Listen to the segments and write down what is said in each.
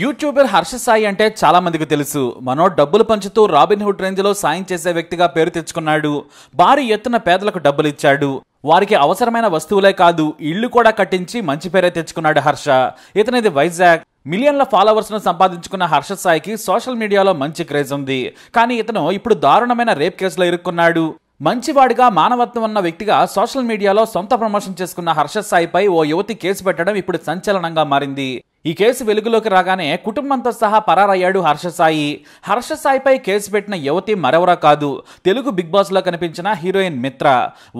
YouTuber Harsha Sai అంటే చాలా మందికి తెలుసు మనో డబ్బులు పంచుతూ రాబిన్హుడ్ రేంజ్లో సాయం చేసే వ్యక్తిగా పేరు తెచ్చుకున్నాడు భారీ ఎత్తున పేదలకు డబ్బులు ఇచ్చాడు వారికి అవసరమైన వస్తువులే కాదు ఇల్లు కూడా కట్టించి మంచి పేరే తెచ్చుకున్నాడు హర్ష ఇతనిది వైజాగ్ మిలియన్ల ఫాలోవర్స్ను సంపాదించుకున్న హర్ష సాయికి సోషల్ మీడియాలో మంచి క్రేజ్ ఉంది కానీ ఇతను ఇప్పుడు దారుణమైన రేప్ కేసులో ఇరుక్కున్నాడు మంచివాడిగా మానవత్వం ఉన్న వ్యక్తిగా సోషల్ మీడియాలో సొంత ప్రమోషన్ చేసుకున్న హర్ష సాయిపై ఓ యువతి కేసు పెట్టడం ఇప్పుడు సంచలనంగా మారింది ఈ కేసు వెలుగులోకి రాగానే కుటుంబంతో సహా పరారయ్యాడు హర్షసాయి హర్షసాయిపై కేసు పెట్టిన యువతి మరెవరా కాదు తెలుగు బిగ్ బాస్లో కనిపించిన హీరోయిన్ మిత్ర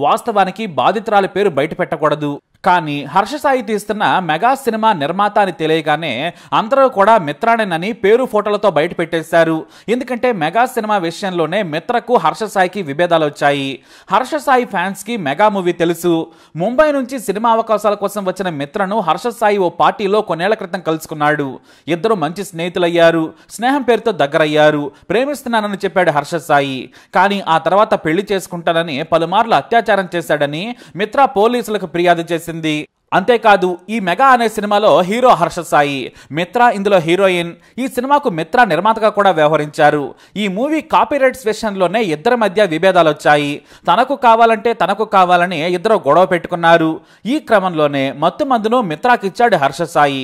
వాస్తవానికి బాధితురాలి పేరు బయట పెట్టకూడదు కానీ హర్ష సాయి తీస్తున్న మెగా సినిమా నిర్మాత అని తెలియగానే అందరూ కూడా మిత్రానేనని పేరు ఫోటోలతో బయట పెట్టేశారు ఎందుకంటే మెగా సినిమా విషయంలోనే మిత్రకు హర్ష సాయికి విభేదాలు వచ్చాయి హర్ష సాయి ఫ్యాన్స్ కి మెగా మూవీ తెలుసు ముంబై నుంచి సినిమా అవకాశాల కోసం వచ్చిన మిత్రను హర్ష సాయి ఓ పార్టీలో కొన్నేళ్ల క్రితం కలుసుకున్నాడు ఇద్దరు మంచి స్నేహితులయ్యారు స్నేహం పేరుతో దగ్గరయ్యారు ప్రేమిస్తున్నానని చెప్పాడు హర్ష సాయి కానీ ఆ తర్వాత పెళ్లి చేసుకుంటానని పలుమార్లు అత్యాచారం చేశాడని మిత్ర పోలీసులకు ఫిర్యాదు చేశారు in the అంతేకాదు ఈ మెగా అనే సినిమాలో హీరో హర్ష సాయి మిత్రా ఇందులో హీరోయిన్ ఈ సినిమాకు మిత్ర నిర్మాతగా కూడా వ్యవహరించారు ఈ మూవీ కాపీరైట్స్ విషయంలోనే ఇద్దరి మధ్య విభేదాలు వచ్చాయి తనకు కావాలంటే తనకు కావాలని ఇద్దరు గొడవ పెట్టుకున్నారు ఈ క్రమంలోనే మత్తు మందును మిత్రాకిచ్చాడు హర్ష సాయి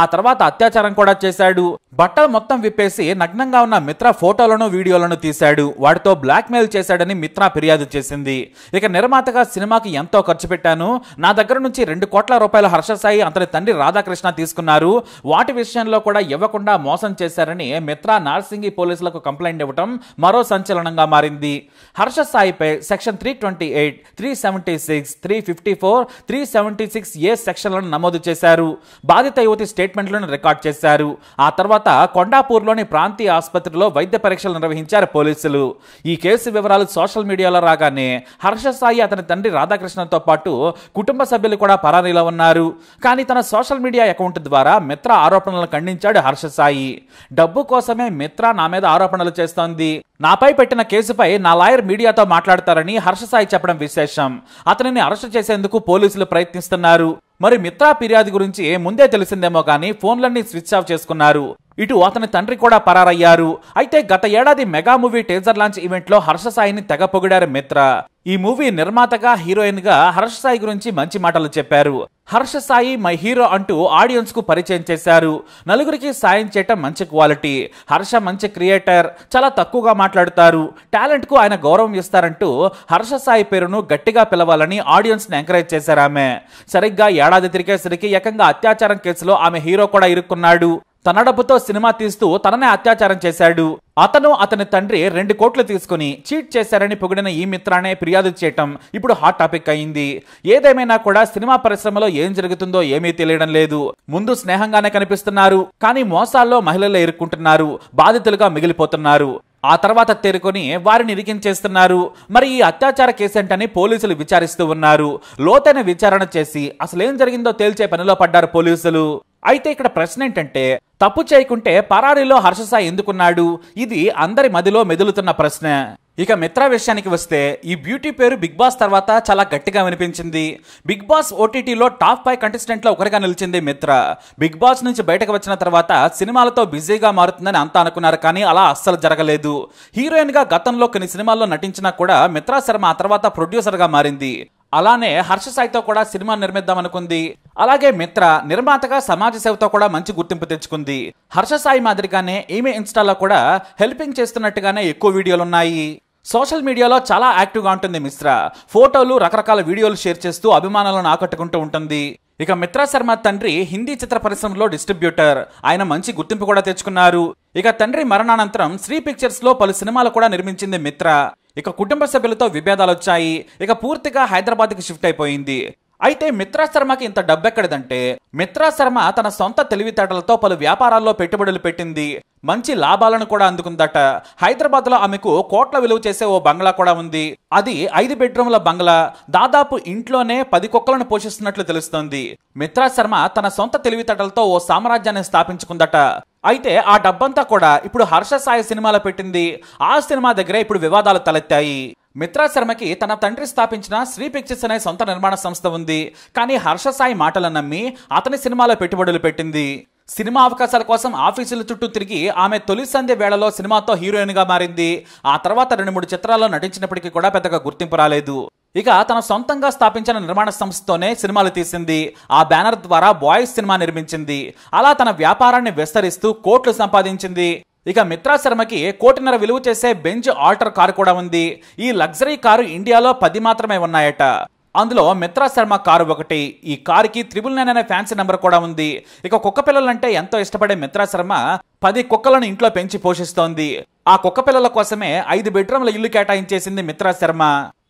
ఆ తర్వాత అత్యాచారం కూడా చేశాడు బట్టలు మొత్తం విప్పేసి నగ్నంగా ఉన్న మిత్ర ఫోటోలను వీడియోలను తీశాడు వాటితో బ్లాక్మెయిల్ చేశాడని మిత్ర ఫిర్యాదు చేసింది ఇక నిర్మాతగా సినిమాకి ఎంతో ఖర్చు పెట్టాను నా దగ్గర నుంచి రెండు కోట్ల కోట్ల రూపాయల హర్షసాయి అతని తండ్రి రాధాకృష్ణ తీసుకున్నారు వాటి విషయంలో కూడా ఇవ్వకుండా మోసం చేశారని మిత్రా నార్సింగి పోలీసులకు కంప్లైంట్ ఇవ్వటం మరో సంచలనంగా మారింది హర్షసాయిపై section three twenty eight three seventy six three fifty four three seventy six A సెక్షన్లను నమోదు చేశారు బాధిత యువతి స్టేట్మెంట్లను రికార్డ్ చేశారు ఆ తర్వాత కొండాపూర్లోని ప్రాంతీయ ఆసుపత్రిలో వైద్య పరీక్షలు నిర్వహించారు పోలీసులు ఈ కేసు వివరాలు సోషల్ మీడియాలో రాగానే హర్షసాయి అతని తండ్రి రాధాకృష్ణతో పాటు కుటుంబ సభ్యులు కూడా పరారీలో స్థాయిలో ఉన్నారు కానీ తన సోషల్ మీడియా అకౌంట్ ద్వారా మిత్ర ఆరోపణలను ఖండించాడు హర్షసాయి డబ్బు కోసమే మిత్ర నా మీద ఆరోపణలు చేస్తోంది నాపై పెట్టిన కేసుపై నా లాయర్ మీడియాతో మాట్లాడతారని హర్షసాయి చెప్పడం విశేషం అతనిని అరెస్టు చేసేందుకు పోలీసులు ప్రయత్నిస్తున్నారు మరి మిత్రా ఫిర్యాదు గురించి ముందే తెలిసిందేమో కానీ ఫోన్లన్నీ స్విచ్ ఆఫ్ చేసుకున్నారు ఇటు అతని తండ్రి కూడా పరారయ్యారు అయితే గత ఏడాది మెగా మూవీ టేజర్ లాంచ్ ఈవెంట్లో హర్ష సాయిని తెగ పొగిడారు మిత్ర ఈ మూవీ నిర్మాతగా హీరోయిన్ గా హర్ష సాయి గురించి మంచి మాటలు చెప్పారు హర్ష సాయి మై హీరో అంటూ ఆడియన్స్ కు పరిచయం చేశారు నలుగురికి సాయం చేయటం మంచి క్వాలిటీ హర్ష మంచి క్రియేటర్ చాలా తక్కువగా మాట్లాడుతారు టాలెంట్ కు ఆయన గౌరవం ఇస్తారంటూ హర్ష సాయి పేరును గట్టిగా పిలవాలని ఆడియన్స్ ని ఎంకరేజ్ చేశారు ఆమె సరిగ్గా ఏడాది తిరిగేసరికి ఏకంగా అత్యాచారం కేసులో ఆమె హీరో కూడా ఇరుక్కున్నాడు తన డబ్బుతో సినిమా తీస్తూ తననే అత్యాచారం చేశాడు అతను అతని తండ్రి రెండు కోట్లు తీసుకుని చీట్ చేశారని పొగిడిన ఈ మిత్రానే ఫిర్యాదు చేయటం ఇప్పుడు హాట్ టాపిక్ అయింది ఏదేమైనా కూడా సినిమా పరిశ్రమలో ఏం జరుగుతుందో ఏమీ తెలియడం లేదు ముందు స్నేహంగానే కనిపిస్తున్నారు కానీ మోసాల్లో మహిళలు ఎరుక్కుంటున్నారు బాధితులుగా మిగిలిపోతున్నారు ఆ తర్వాత తేరుకొని వారిని ఇరికించేస్తున్నారు మరి ఈ అత్యాచార కేసేంటని పోలీసులు విచారిస్తూ ఉన్నారు లోతైన విచారణ చేసి అసలేం జరిగిందో తేల్చే పనిలో పడ్డారు పోలీసులు అయితే ఇక్కడ ప్రశ్న ఏంటంటే తప్పు చేయకుంటే పరారీలో హర్షసాయి ఎందుకున్నాడు ఇది అందరి మదిలో మెదులుతున్న ప్రశ్న ఇక మిత్ర విషయానికి వస్తే ఈ బ్యూటీ పేరు బిగ్ బాస్ తర్వాత చాలా గట్టిగా వినిపించింది బిగ్ బాస్ ఓటీటీలో టాప్ ఫైవ్ లో ఒకరిగా నిలిచింది మిత్ర బిగ్ బాస్ నుంచి బయటకు వచ్చిన తర్వాత సినిమాలతో బిజీగా మారుతుందని అంతా అనుకున్నారు కానీ అలా అస్సలు జరగలేదు హీరోయిన్ గా గతంలో కొన్ని సినిమాల్లో నటించినా కూడా మిత్రా శర్మ ఆ తర్వాత గా మారింది అలానే హర్ష సాయితో కూడా సినిమా నిర్మిద్దాం అనుకుంది అలాగే మిత్ర నిర్మాతగా సమాజ సేవతో కూడా మంచి గుర్తింపు తెచ్చుకుంది హర్ష సాయి మాదిరిగానే ఈమె ఇన్స్టాలో కూడా హెల్పింగ్ చేస్తున్నట్టుగానే ఎక్కువ వీడియోలు ఉన్నాయి సోషల్ మీడియాలో చాలా యాక్టివ్గా ఉంటుంది మిశ్రా ఫోటోలు రకరకాల వీడియోలు షేర్ చేస్తూ అభిమానులను ఆకట్టుకుంటూ ఉంటుంది ఇక మిత్రా శర్మ తండ్రి హిందీ చిత్ర పరిశ్రమలో డిస్ట్రిబ్యూటర్ ఆయన మంచి గుర్తింపు కూడా తెచ్చుకున్నారు ఇక తండ్రి మరణానంతరం శ్రీ పిక్చర్స్లో పలు సినిమాలు కూడా నిర్మించింది మిత్ర ఇక కుటుంబ సభ్యులతో విభేదాలు వచ్చాయి ఇక పూర్తిగా హైదరాబాద్కి షిఫ్ట్ అయిపోయింది అయితే మిత్రా శర్మకి ఇంత డబ్బెక్కడిదంటే మిత్రా శర్మ తన సొంత తెలివితేటలతో పలు వ్యాపారాల్లో పెట్టుబడులు పెట్టింది మంచి లాభాలను కూడా అందుకుందట హైదరాబాద్ లో ఆమెకు కోట్ల విలువ చేసే ఓ బంగ్లా కూడా ఉంది అది ఐదు బెడ్రూమ్ల బంగ్లా దాదాపు ఇంట్లోనే పది కుక్కలను పోషిస్తున్నట్లు తెలుస్తోంది మిత్రా శర్మ తన సొంత తెలివితేటలతో ఓ సామ్రాజ్యాన్ని స్థాపించుకుందట అయితే ఆ డబ్బంతా కూడా ఇప్పుడు హర్ష సాయి సినిమాలో పెట్టింది ఆ సినిమా దగ్గరే ఇప్పుడు వివాదాలు తలెత్తాయి మిత్రా శర్మకి తన తండ్రి స్థాపించిన శ్రీ పిక్చర్స్ అనే సొంత నిర్మాణ సంస్థ ఉంది కానీ హర్ష సాయి మాటలు నమ్మి అతని సినిమాలో పెట్టుబడులు పెట్టింది సినిమా అవకాశాల కోసం ఆఫీసుల చుట్టూ తిరిగి ఆమె తొలి సంధ్య వేళలో సినిమాతో హీరోయిన్గా మారింది ఆ తర్వాత రెండు మూడు చిత్రాల్లో నటించినప్పటికీ కూడా పెద్దగా గుర్తింపు రాలేదు ఇక తన సొంతంగా స్థాపించిన నిర్మాణ సంస్థతోనే సినిమాలు తీసింది ఆ బ్యానర్ ద్వారా బాయ్స్ సినిమా నిర్మించింది అలా తన వ్యాపారాన్ని విస్తరిస్తూ కోట్లు సంపాదించింది ఇక మిత్రా శర్మకి కోటిన్నర విలువ చేసే బెంజ్ ఆల్టర్ కారు కూడా ఉంది ఈ లగ్జరీ కారు ఇండియాలో పది మాత్రమే ఉన్నాయట అందులో మిత్రా శర్మ కారు ఒకటి ఈ కారుకి త్రిబుల్ నైన్ అనే ఫ్యాన్సీ నెంబర్ కూడా ఉంది ఇక కుక్క పిల్లలంటే ఎంతో ఇష్టపడే మిత్రా శర్మ పది కుక్కలను ఇంట్లో పెంచి పోషిస్తోంది ఆ కుక్క పిల్లల కోసమే ఐదు బెడ్రూమ్ల ఇల్లు కేటాయించేసింది మిత్రా శర్మ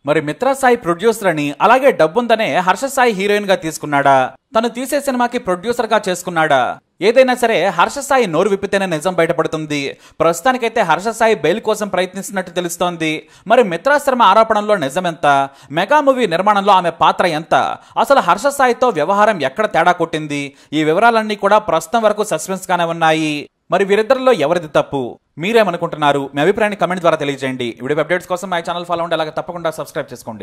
మరి మిత్రా సాయి ప్రొడ్యూసర్ అని అలాగే డబ్బుందనే హర్ష సాయి హీరోయిన్ గా తీసుకున్నాడా తను తీసే సినిమాకి ప్రొడ్యూసర్ గా చేసుకున్నాడా ఏదైనా సరే హర్ష సాయి నోరు విప్పితేనే నిజం బయటపడుతుంది ప్రస్తుతానికైతే హర్ష సాయి బెయిల్ కోసం ప్రయత్నిస్తున్నట్టు తెలుస్తోంది మరి మిత్రాశ్రమ ఆరోపణలో నిజమెంత మెగా మూవీ నిర్మాణంలో ఆమె పాత్ర ఎంత అసలు హర్ష సాయితో వ్యవహారం ఎక్కడ తేడా కొట్టింది ఈ వివరాలన్నీ కూడా ప్రస్తుతం వరకు సస్పెన్స్ గానే ఉన్నాయి మరి వీరిద్దరిలో ఎవరిది తప్పు మీరేమనుకుంటున్నారు మీ అభిప్రాయాన్ని కమెంట్ ద్వారా తెలియజేయండి వీడియో అప్డేట్స్ కోసం మా ఛానల్ ఫాలో ఉండి అలాగే తప్పకుండా సబ్స్క్రైబ్ చేసుకోండి